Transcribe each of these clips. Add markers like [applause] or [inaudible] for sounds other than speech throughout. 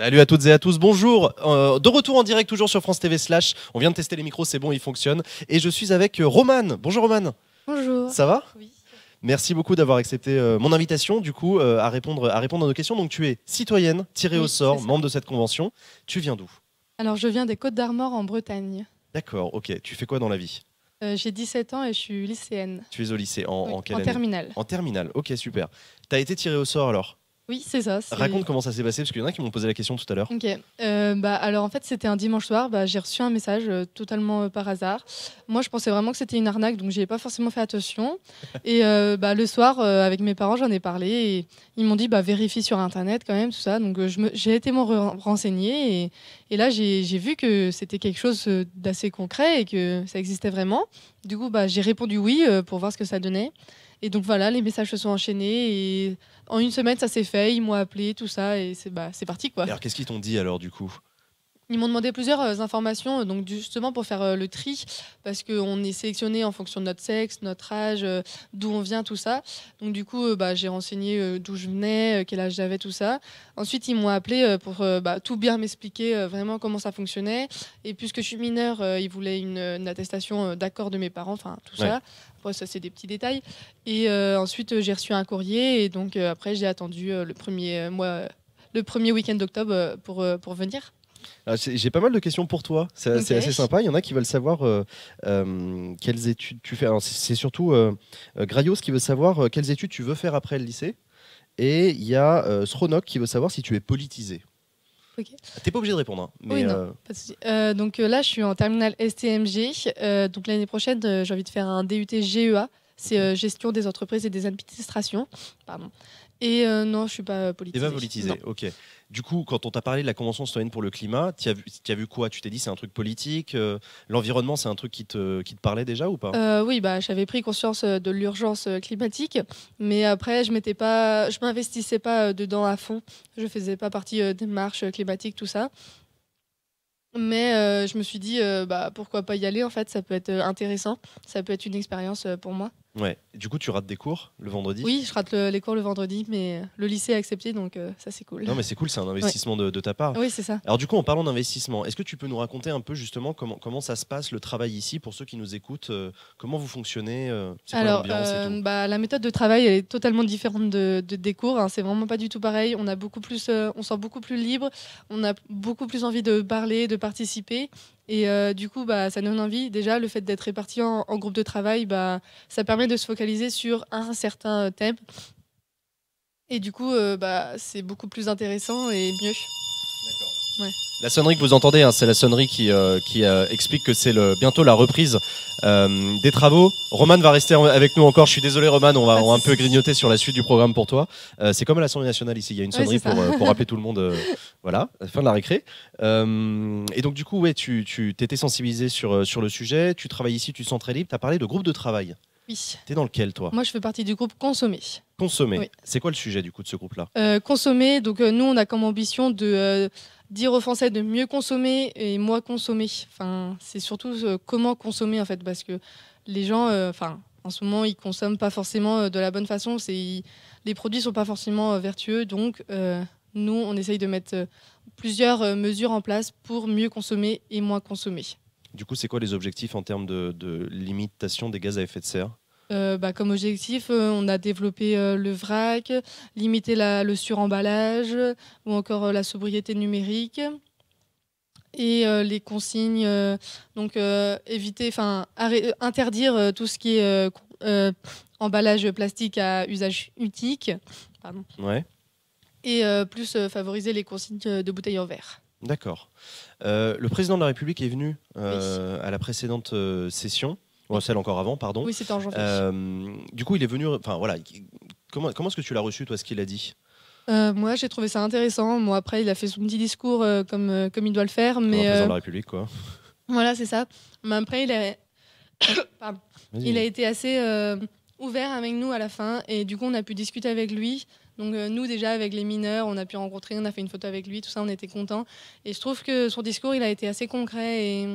Salut à toutes et à tous, bonjour. Euh, de retour en direct toujours sur France TV Slash. On vient de tester les micros, c'est bon, ils fonctionnent. Et je suis avec euh, Romane. Bonjour Romane. Bonjour. Ça va Oui. Merci beaucoup d'avoir accepté euh, mon invitation, du coup, à, répondre, à répondre à nos questions. Donc tu es citoyenne, tirée au sort, membre de cette convention. Tu viens d'où Alors je viens des Côtes d'Armor en Bretagne. D'accord, ok. Tu fais quoi dans la vie j'ai 17 ans et je suis lycéenne. Tu es au lycée en, en quelle en terminale. En terminale, ok, super. tu as été tirée au sort alors oui, c'est ça. Raconte comment ça s'est passé, parce qu'il y en a qui m'ont posé la question tout à l'heure. Ok. Euh, bah, alors, en fait, c'était un dimanche soir. Bah, j'ai reçu un message euh, totalement euh, par hasard. Moi, je pensais vraiment que c'était une arnaque, donc j'ai pas forcément fait attention. [laughs] et bah, le soir, avec mes parents, j'en ai parlé. Et ils m'ont dit bah, vérifie sur Internet quand même, tout ça. Donc, j'ai été m'en renseigner. Et, et là, j'ai vu que c'était quelque chose d'assez concret et que ça existait vraiment. Du coup, bah, j'ai répondu oui pour voir ce que ça donnait. Et donc voilà, les messages se sont enchaînés et en une semaine, ça s'est fait. Ils m'ont appelé, tout ça, et c'est bah, parti quoi. alors qu'est-ce qu'ils t'ont dit alors du coup ils m'ont demandé plusieurs euh, informations, euh, donc justement pour faire euh, le tri, parce qu'on est sélectionné en fonction de notre sexe, notre âge, d'où on vient, tout ça. Donc du coup, bah, j'ai renseigné d'où je venais, quel âge j'avais, tout ça. Ensuite, ils m'ont appelé pour bah, tout bien m'expliquer vraiment comment ça fonctionnait. Et puisque je suis mineure, ils voulaient une, attestation d'accord de mes parents, enfin tout ça. Après, ça, c'est des petits détails. Et ensuite, j'ai reçu un courrier, et donc après, j'ai attendu le premier mois le premier week-end d'octobre pour, pour venir. Ah, j'ai pas mal de questions pour toi. C'est assez sympa. Il y en a qui veulent savoir euh, euh, quelles études tu fais. C'est surtout euh, euh Grayos qui veut savoir quelles études tu veux faire après le lycée. Et il y a Sronok qui veut savoir si tu es politisé. Tu ah, T'es pas obligé de répondre. Hein, donc là, je suis en terminale STMG. donc l'année prochaine, j'ai envie de faire un DUT GEA. C'est gestion des entreprises et des administrations. Pardon. Et euh, non, je suis pas euh, politisé. pas politisé, ok. Du coup, quand on t'a parlé de la Convention citoyenne pour le climat, tu as, vu quoi Tu t'es dit c'est un truc politique euh, L'environnement, c'est un truc qui te, qui te parlait déjà ou pas Oui, bah, j'avais pris conscience de l'urgence climatique, mais après, je m'étais pas, je m'investissais pas dedans à fond. Je faisais pas partie des marches climatiques, tout ça. Mais je me suis dit, bah, pourquoi pas y aller En fait, ça peut être intéressant, ça peut être une expérience pour moi. Ouais. Du coup, tu rates des cours le vendredi Oui, je rate les cours le vendredi, mais euh, le lycée a accepté, donc euh, ça c'est cool. Non, mais c'est cool, c'est un investissement de, ta part. Oui, c'est ça. Alors du coup, en parlant d'investissement, est-ce que tu peux nous raconter un peu justement comment, comment ça se passe le travail ici pour ceux qui nous écoutent euh, Comment vous fonctionnez Alors, bah, la méthode de travail est totalement différente de, des cours. Hein. c'est vraiment pas du tout pareil. On a beaucoup plus, on sent beaucoup plus libre. On a beaucoup plus envie de parler, de participer. Et euh, du coup, bah, ça donne envie. Déjà, le fait d'être réparti en, groupe de travail, bah, ça permet de se focaliser sur un certain euh, thème. Et du coup, euh, bah, c'est beaucoup plus intéressant et mieux. La sonnerie que vous entendez, hein, c'est la sonnerie qui, euh, qui euh, explique que c'est bientôt la reprise euh, des travaux. Roman va rester avec nous encore. Je suis désolé, Roman, on va, un peu grignoter sur la suite du programme pour toi. c'est comme à l'Assemblée nationale ici, il y a une sonnerie pour, [laughs] rappeler tout le monde. voilà, fin de la récré. et donc, du coup, ouais, tu, tu t'étais sensibilisé sur, le sujet. Tu travailles ici, tu sens très libre. Tu as parlé de groupe de travail. Oui. es dans lequel, toi Moi, je fais partie du groupe Consommer. Consommer. C'est quoi le sujet, du coup, de ce groupe-là Euh, consommer, donc nous, on a comme ambition de, dire aux Français de mieux consommer et moins consommer. Enfin, c'est surtout euh, comment consommer en fait, parce que les gens, euh, enfin, en ce moment, ils consomment pas forcément euh, de la bonne façon. C'est les produits sont pas forcément vertueux, donc nous, on essaye de mettre plusieurs mesures en place pour mieux consommer et moins consommer. Du coup, c'est quoi les objectifs en termes de limitation des gaz à effet de serre euh, bah, comme objectif, euh, on a développé euh, le vrac, limiter le suremballage ou encore la sobriété numérique et les consignes. donc éviter, enfin interdire tout ce qui est emballage plastique à usage utique Pardon. Ouais. Et plus favoriser les consignes de bouteilles en verre. D'accord. le président de la République est venu à la précédente session celle encore avant, pardon. Oui, c'était en janvier. Euh, du coup, il est venu. Enfin, voilà. Comment, comment est-ce que tu l'as reçu, toi, ce qu'il a dit euh, moi, j'ai trouvé ça intéressant. Moi, après, il a fait son petit discours euh, comme, comme il doit le faire. Mais, président la République, quoi. Voilà, c'est ça. Mais après, il [coughs] a, il a été assez ouvert avec nous à la fin. Et du coup, on a pu discuter avec lui. Donc nous déjà avec les mineurs, on a pu rencontrer, on a fait une photo avec lui, tout ça, on était contents. Et je trouve que son discours, il a été assez concret et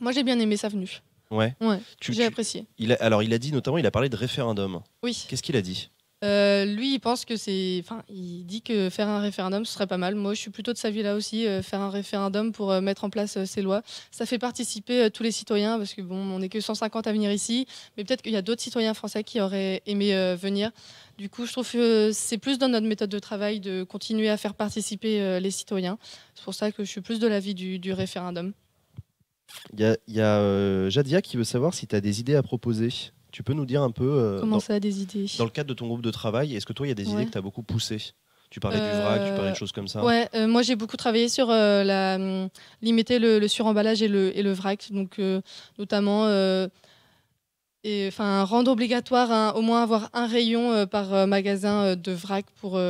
moi j'ai bien aimé sa venue. Ouais. j'ai apprécié. Il alors, il a dit notamment, il a parlé de référendum. Oui. Qu'est-ce qu'il a dit euh, lui, il pense que c'est. Enfin, il dit que faire un référendum, ce serait pas mal. Moi, je suis plutôt de sa vie là aussi. Euh, faire un référendum pour euh, mettre en place ces lois, ça fait participer tous les citoyens parce que bon, on n'est que 150 à venir ici, mais peut-être qu'il y a d'autres citoyens français qui auraient aimé venir. Du coup, je trouve que c'est plus dans notre méthode de travail de continuer à faire participer les citoyens. C'est pour ça que je suis plus de l'avis du référendum. Il y a, y euh, Jadia qui veut savoir si tu as des idées à proposer. Tu peux nous dire un peu. Euh, Comment ça, des idées dans le cadre de ton groupe de travail, est-ce que toi, il y a des idées que tu as beaucoup poussées Tu parlais du vrac, tu parlais de euh, choses comme ça. Ouais, moi j'ai beaucoup travaillé sur la, hum, limiter le, suremballage et le, et le vrac, donc notamment enfin rendre obligatoire au moins avoir un rayon par magasin de vrac pour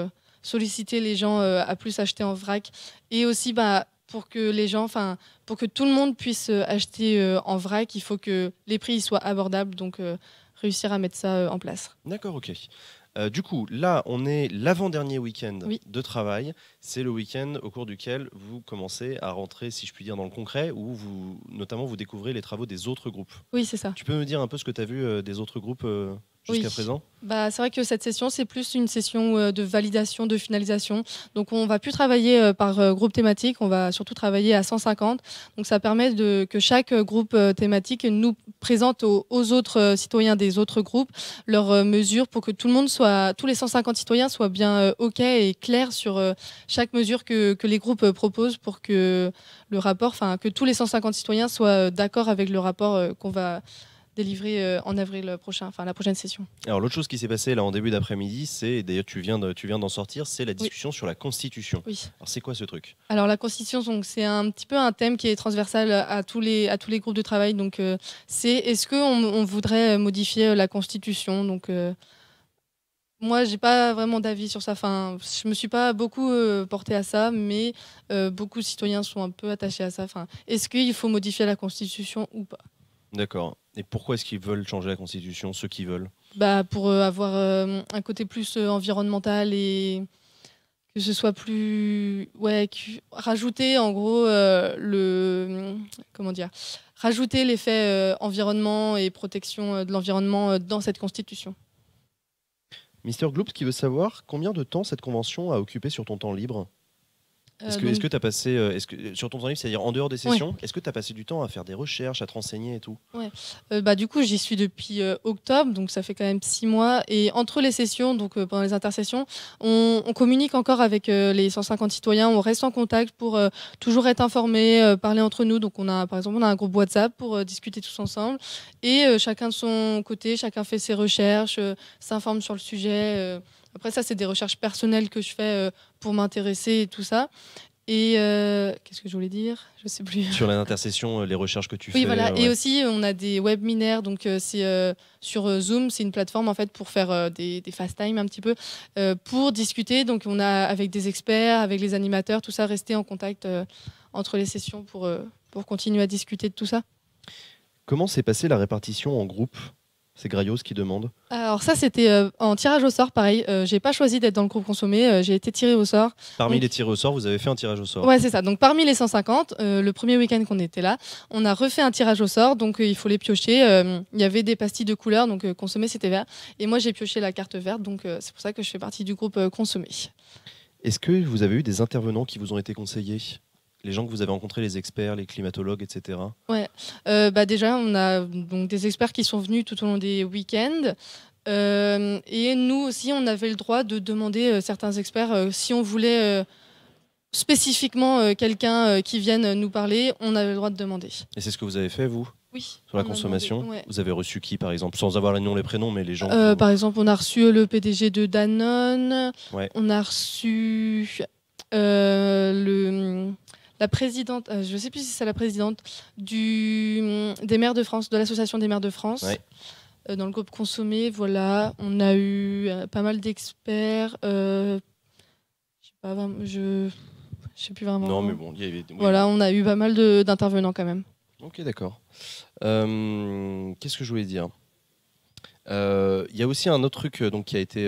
solliciter les gens à plus acheter en vrac et aussi bah, pour que les gens, enfin, pour que tout le monde puisse euh, acheter euh, en vrac, il faut que les prix soient abordables. Donc, euh, réussir à mettre ça en place. D'accord, ok. du coup, là, on est l'avant-dernier week-end de travail. C'est le week-end au cours duquel vous commencez à rentrer, si je puis dire, dans le concret, où vous, notamment, vous découvrez les travaux des autres groupes. Oui, c'est ça. Tu peux me dire un peu ce que tu as vu des autres groupes jusqu'à présent bah, c'est vrai que cette session, c'est plus une session euh, de validation, de finalisation. Donc, on ne va plus travailler euh, par euh, groupe thématique, on va surtout travailler à 150. Donc, ça permet de, que chaque groupe thématique nous présente aux, autres citoyens des autres groupes leurs mesures pour que tout le monde soit, tous les 150 citoyens soient bien OK et clairs sur chaque mesure que, que les groupes proposent pour que le rapport, enfin, que tous les 150 citoyens soient d'accord avec le rapport qu'on va délivré euh, en avril prochain, enfin la prochaine session. Alors l'autre chose qui s'est passée là en début d'après-midi, c'est d'ailleurs tu viens de, tu viens d'en sortir, c'est la discussion sur la Constitution. Oui. Alors c'est quoi ce truc Alors la Constitution, donc c'est un petit peu un thème qui est transversal à tous les à tous les groupes de travail. Donc euh, c'est est-ce qu'on on voudrait modifier euh, la Constitution Donc moi, j'ai pas vraiment d'avis sur ça. Enfin, je me suis pas beaucoup portée à ça, mais beaucoup de citoyens sont un peu attachés à ça. Enfin, est-ce qu'il faut modifier la Constitution ou pas D'accord. Et pourquoi est-ce qu'ils veulent changer la Constitution, ceux qui veulent bah, Pour euh, avoir euh, un côté plus euh, environnemental et que ce soit plus... Ouais, rajouter en gros le... Comment dire Rajouter l'effet environnement et protection de l'environnement dans cette Constitution. Mister Gloops qui veut savoir combien de temps cette convention a occupé sur ton temps libre euh, est-ce que tu as passé, euh, est-ce que, sur ton temps libre, c'est-à-dire en dehors des sessions, est-ce que tu as passé du temps à faire des recherches, à te renseigner et tout ouais. Euh, bah, Du coup, j'y suis depuis octobre, donc ça fait quand même six mois. Et entre les sessions, donc pendant les intersessions, on, on communique encore avec les 150 citoyens, on reste en contact pour toujours être informé, parler entre nous. Donc on a, par exemple, on a un groupe WhatsApp pour discuter tous ensemble. Et chacun de son côté, chacun fait ses recherches, s'informe sur le sujet. Après ça, c'est des recherches personnelles que je fais euh, pour m'intéresser et tout ça. Et euh, qu'est-ce que je voulais dire Je sais plus. Sur l'intercession, euh, les recherches que tu fais. Oui, voilà. Et aussi, on a des webminaires. Donc, c'est sur Zoom, c'est une plateforme en fait pour faire des, fast time un petit peu, pour discuter. Donc, on a avec des experts, avec les animateurs, tout ça, rester en contact entre les sessions pour pour continuer à discuter de tout ça. Comment s'est passée la répartition en groupe c'est Grayos qui demande. Alors ça, c'était euh, en tirage au sort, pareil. Euh, j'ai pas choisi d'être dans le groupe consommé, euh, j'ai été tiré au sort. Parmi les tirés au sort, vous avez fait un tirage au sort. Ouais, c'est ça. Donc parmi les 150, le premier week-end qu'on était là, on a refait un tirage au sort. Donc il faut les piocher. Il y avait des pastilles de couleur, donc consommé c'était vert. Et moi j'ai pioché la carte verte, donc c'est pour ça que je fais partie du groupe consommé. Est-ce que vous avez eu des intervenants qui vous ont été conseillés les gens que vous avez rencontrés, les experts, les climatologues, etc. Ouais, euh, bah déjà, on a donc des experts qui sont venus tout au long des week-ends. Euh, et nous aussi, on avait le droit de demander euh, certains experts si on voulait spécifiquement quelqu'un qui vienne nous parler, on avait le droit de demander. Et c'est ce que vous avez fait, vous oui, sur la consommation. Vous avez reçu qui, par exemple, sans avoir les noms, les prénoms, mais les gens. par exemple, on a reçu le PDG de Danone. Ouais. On a reçu le la présidente, euh, je ne sais plus si c'est la présidente, du, mm, des maires de France, de l'association des maires de France. Euh, dans le groupe Consommé, voilà, on a eu euh, pas mal d'experts. je ne sais plus vraiment. Non, mais bon, il y avait. Voilà, on a eu pas mal d'intervenants quand même. Ok, d'accord. Qu'est-ce que je voulais dire il y a aussi un autre truc donc, qui, a été,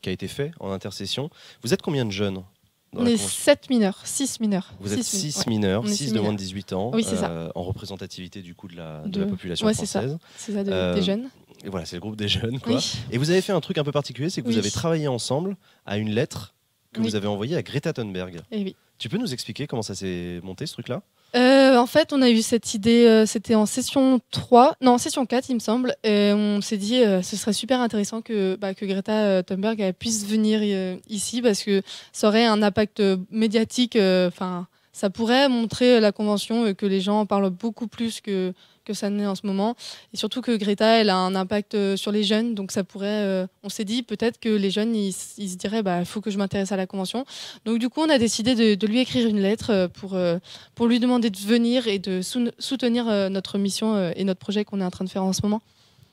qui a été fait en intercession. Vous êtes combien de jeunes on est 7 mineurs, 6 mineurs. Vous êtes 6 mineurs, 6 de moins de 18 ans, euh, en représentativité du coup de la, population française. C'est ça, des euh, jeunes. Et voilà, c'est le groupe des jeunes. Quoi. Et vous avez fait un truc un peu particulier, c'est que vous avez travaillé ensemble à une lettre que vous avez envoyée à Greta Thunberg. Et eh Tu peux nous expliquer comment ça s'est monté ce truc-là euh, en fait, on a eu cette idée, euh, c'était en session 3, non, en session 4, il me semble, et on s'est dit, euh, ce serait super intéressant que, bah, que Greta Thunberg puisse venir ici, parce que ça aurait un impact médiatique, enfin, ça pourrait montrer la convention que les gens en parlent beaucoup plus que, que ça n'est en ce moment. Et surtout que Greta, elle a un impact euh, sur les jeunes, donc ça pourrait. Euh, on s'est dit peut-être que les jeunes, ils, se diraient, bah, faut que je m'intéresse à la convention. Donc du coup, on a décidé de, lui écrire une lettre euh, pour pour lui demander de venir et de soutenir notre mission et notre projet qu'on est en train de faire en ce moment.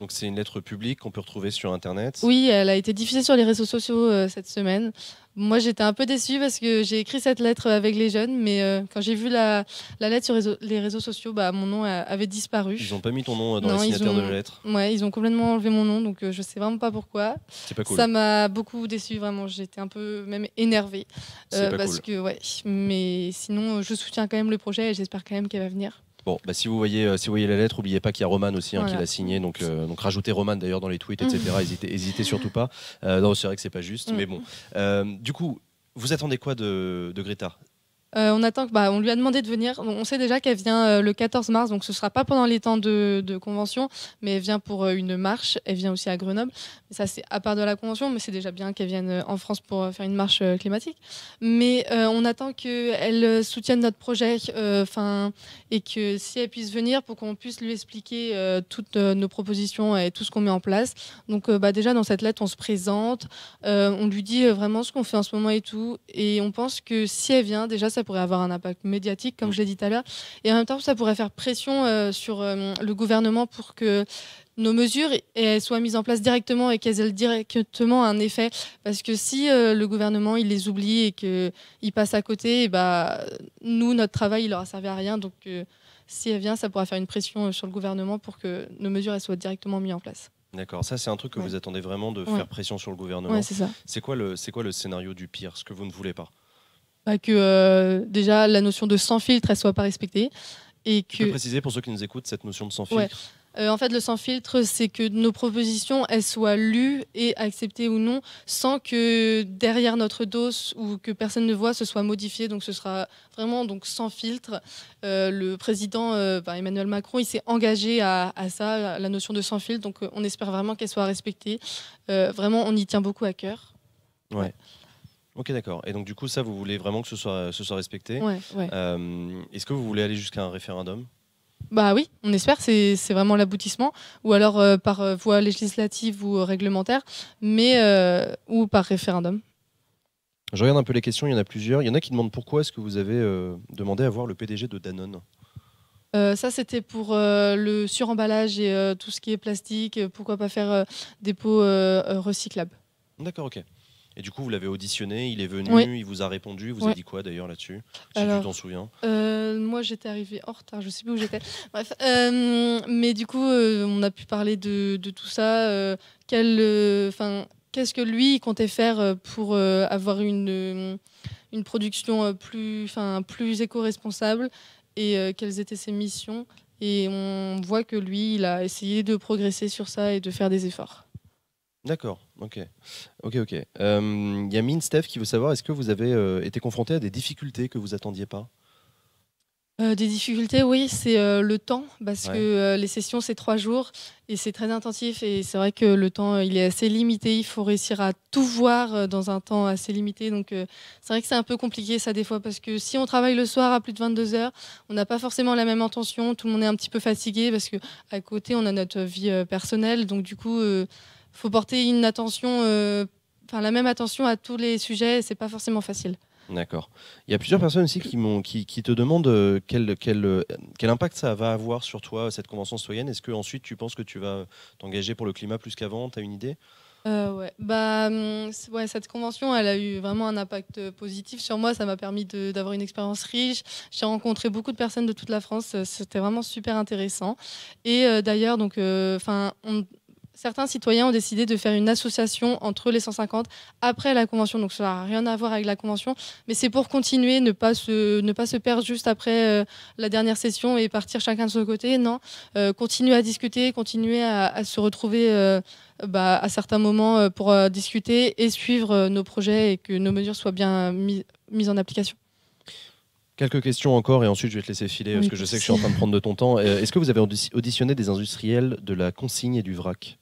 Donc c'est une lettre publique qu'on peut retrouver sur Internet. Oui, elle a été diffusée sur les réseaux sociaux cette semaine. Moi, j'étais un peu déçue parce que j'ai écrit cette lettre avec les jeunes, mais euh, quand j'ai vu la, lettre sur les réseaux sociaux, bah, mon nom avait disparu. Ils n'ont pas mis ton nom euh, dans les signataires de la lettre Ouais, ils ont complètement enlevé mon nom, donc je euh, je sais vraiment pas pourquoi. C'est pas cool. Ça m'a beaucoup déçue, vraiment. J'étais un peu même énervée. parce que, ouais, mais sinon, je soutiens quand même le projet et j'espère quand même qu'elle va venir. Bon, bah, si, vous voyez, euh, si vous voyez la lettre, n'oubliez pas qu'il y a Roman aussi hein, qui l'a signée. Donc, euh, donc rajoutez Roman d'ailleurs dans les tweets, etc. Mhm. hésitez, hésitez, surtout pas. Euh, non, c'est vrai que c'est pas juste, mhm. mais bon. du coup, vous attendez quoi de, de Greta euh, on, attend, bah, on lui a demandé de venir. On sait déjà qu'elle vient euh, le 14 mars, donc ce sera pas pendant les temps de, convention, mais elle vient pour euh, une marche. Elle vient aussi à Grenoble. ça, c'est à part de la convention, mais c'est déjà bien qu'elle vienne en France pour faire une marche climatique. Mais on attend qu'elle soutienne notre projet enfin et que si elle puisse venir pour qu'on puisse lui expliquer toutes nos propositions et tout ce qu'on met en place. Donc bah, déjà, dans cette lettre, on se présente, on lui dit vraiment ce qu'on fait en ce moment et tout. Et on pense que si elle vient, déjà, ça pourrait avoir un impact médiatique, comme mm. je l'ai dit tout à l'heure, et en même temps, ça pourrait faire pression euh, sur euh, le gouvernement pour que nos mesures soient mises en place directement et qu'elles aient directement un effet. Parce que si euh, le gouvernement il les oublie et qu'il passe à côté, et eh bah, ben, nous, notre travail, il n'aura servi à rien. Donc, si elle vient, ça pourra faire une pression sur le gouvernement pour que nos mesures elles soient directement mises en place. D'accord, ça c'est un truc que vous attendez vraiment de faire pression sur le gouvernement. Ouais, c'est quoi c'est quoi le scénario du pire, ce que vous ne voulez pas bah, que euh, déjà la notion de sans filtre, elle soit pas respectée. Et que... Peux préciser pour ceux qui nous écoutent cette notion de sans filtre euh, en fait, le sans-filtre, c'est que nos propositions, elles soient lues et acceptées ou non, sans que derrière notre dos ou que personne ne voit, ce soit modifié. Donc, ce sera vraiment donc sans filtre. Euh, le président ben, Emmanuel Macron, il s'est engagé à, ça, la notion de sans-filtre. Donc, on espère vraiment qu'elle soit respectée. vraiment, on y tient beaucoup à cœur. ouais. Ok, d'accord. Et donc, du coup, ça, vous voulez vraiment que ce soit, ce soit respecté ouais, euh, Est-ce que vous voulez aller jusqu'à un référendum bah oui, on espère, c'est vraiment l'aboutissement, ou alors euh, par euh, voie législative ou réglementaire, mais ou par référendum. Je regarde un peu les questions, il y en a plusieurs. Il y en a qui demandent pourquoi est-ce que vous avez demandé à voir le PDG de Danone ça, c'était pour le suremballage et tout ce qui est plastique. Pourquoi pas faire des pots recyclables D'accord, ok. Et du coup, vous l'avez auditionné, il est venu, il vous a répondu, vous avez a dit quoi d'ailleurs là-dessus Si Alors, tu t'en souviens. Euh, moi, j'étais arrivée en retard, je ne sais plus où j'étais. Bref, euh, mais du coup, euh, on a pu parler de, de tout ça. enfin, qu'est-ce que lui comptait faire pour avoir une une production plus, enfin, plus éco-responsable et quelles étaient ses missions. Et on voit que lui, il a essayé de progresser sur ça et de faire des efforts. D'accord. Ok, ok, ok. Euh, Steph qui veut savoir est-ce que vous avez euh, été confronté à des difficultés que vous attendiez pas euh, des difficultés, oui, c'est le temps, parce que les sessions, c'est trois jours, et c'est très intensif, et c'est vrai que le temps, il est assez limité, il faut réussir à tout voir dans un temps assez limité, donc c'est vrai que c'est un peu compliqué ça des fois, parce que si on travaille le soir à plus de 22 heures, on n'a pas forcément la même intention, tout le monde est un petit peu fatigué, parce que à côté, on a notre vie personnelle, donc du coup faut porter une attention, euh, enfin la même attention à tous les sujets. C'est pas forcément facile. D'accord. Il y a plusieurs personnes aussi qui, qui, qui te demandent euh, quel, quel, euh, quel, impact ça va avoir sur toi, cette convention citoyenne. Est-ce que ensuite tu penses que tu vas t'engager pour le climat plus qu'avant Tu as une idée ouais. Bah, hum, ouais, cette convention, elle a eu vraiment un impact positif sur moi. Ça m'a permis d'avoir une expérience riche. J'ai rencontré beaucoup de personnes de toute la France. C'était vraiment super intéressant. Et d'ailleurs, donc, enfin, certains citoyens ont décidé de faire une association entre les 150 après la convention. Donc ça n'a rien à voir avec la convention, mais c'est pour continuer, ne pas se, ne pas se perdre juste après euh, la dernière session et partir chacun de son côté. Non, euh, continuer à discuter, continuer à, se retrouver euh, bah, à certains moments pour discuter et suivre nos projets et que nos mesures soient bien mises en application. Quelques questions encore et ensuite je vais te laisser filer parce que je sais que je suis en train de prendre de ton temps. Est-ce que vous avez auditionné des industriels de la consigne et du vrac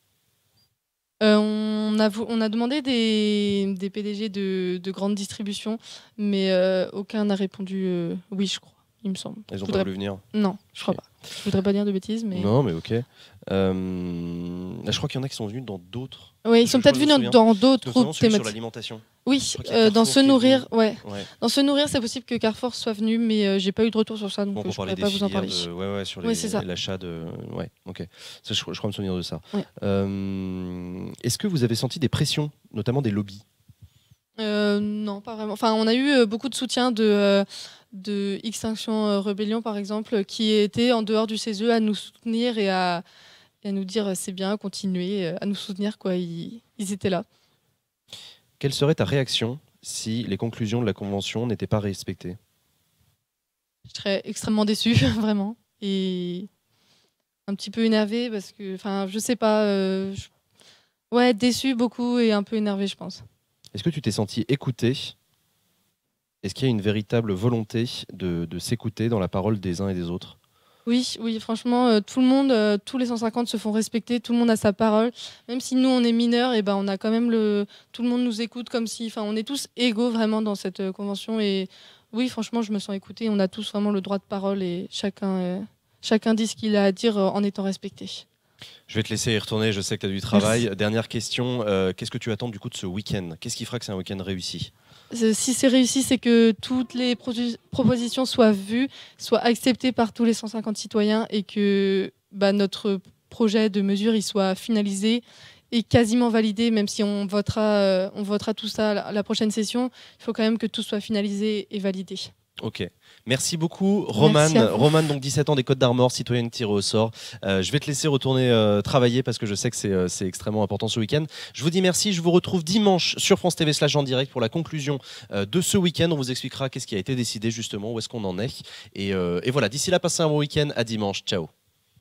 euh, on, a, on, a, demandé des, des PDG de, de, grande distribution, mais euh, aucun n'a répondu euh, oui, je crois, il me semble. Ils n'ont pas voulu venir Non, je crois pas. Je voudrais pas dire de bêtises, mais. Non, mais ok. Euh, bah, je crois qu'il y en a qui sont venus dans d'autres. Oui, ils sont peut-être venus dans d'autres groupes thématiques. Sur l'alimentation. Oui, euh, dans se nourrir, ouais. Dans se nourrir, c'est possible que Carrefour soit venu, mais je euh, j'ai pas eu de retour sur ça, donc je ne pourrais pas vous en parler. Oui, Ouais, ouais, sur l'achat de. Ouais, ok. Ça, je, crois me souvenir de ça. Est-ce que vous avez senti des pressions, notamment des lobbies non, pas vraiment. Enfin, on a eu beaucoup de soutien de, de Extinction euh, Rebellion, par exemple, euh, qui étaient en dehors du CESE à nous soutenir et à, à nous dire euh, c'est bien, continuez, à nous soutenir. Quoi. Ils, ils, étaient là. Quelle serait ta réaction si les conclusions de la Convention n'étaient pas respectées Je serais extrêmement déçue, [laughs] vraiment. Et un petit peu énervée parce que, enfin, je sais pas. Ouais, déçue beaucoup et un peu énervée, je pense. Est-ce que tu t'es sentie écoutée est-ce qu'il y a une véritable volonté de, s'écouter dans la parole des uns et des autres oui, oui, franchement, euh, tout le monde, euh, tous les 150 se font respecter, tout le monde a sa parole. Même si nous, on est mineurs, et eh ben, on a quand même le, tout le monde nous écoute comme si, enfin, on est tous égaux vraiment dans cette euh, convention. Et oui, franchement, je me sens écoutée. On a tous vraiment le droit de parole et chacun, chacun dit ce qu'il a à dire en étant respecté. Je vais te laisser y retourner, je sais que tu as du travail. Dernière question, qu'est-ce que tu attends du coup de ce week-end Qu'est-ce qui fera que c'est un week-end réussi si c'est réussi, c'est que toutes les propositions soient vues, soient acceptées par tous les 150 citoyens et que bah, notre projet de mesure soit finalisé et quasiment validé, même si on votera, euh, on votera tout ça à la prochaine session. Il faut quand même que tout soit finalisé et validé. Ok. Merci beaucoup, Roman. Roman, donc 17 ans des Côtes d'Armor, citoyenne tirée au sort. Euh, je vais te laisser retourner euh, travailler parce que je sais que euh, c'est extrêmement important ce week-end. Je vous dis merci. Je vous retrouve dimanche sur France TV slash en direct pour la conclusion de ce week-end. On vous expliquera qu'est-ce qui a été décidé justement, où est-ce qu'on en est. Et, et voilà, d'ici là, passez un bon week-end. À dimanche. Ciao.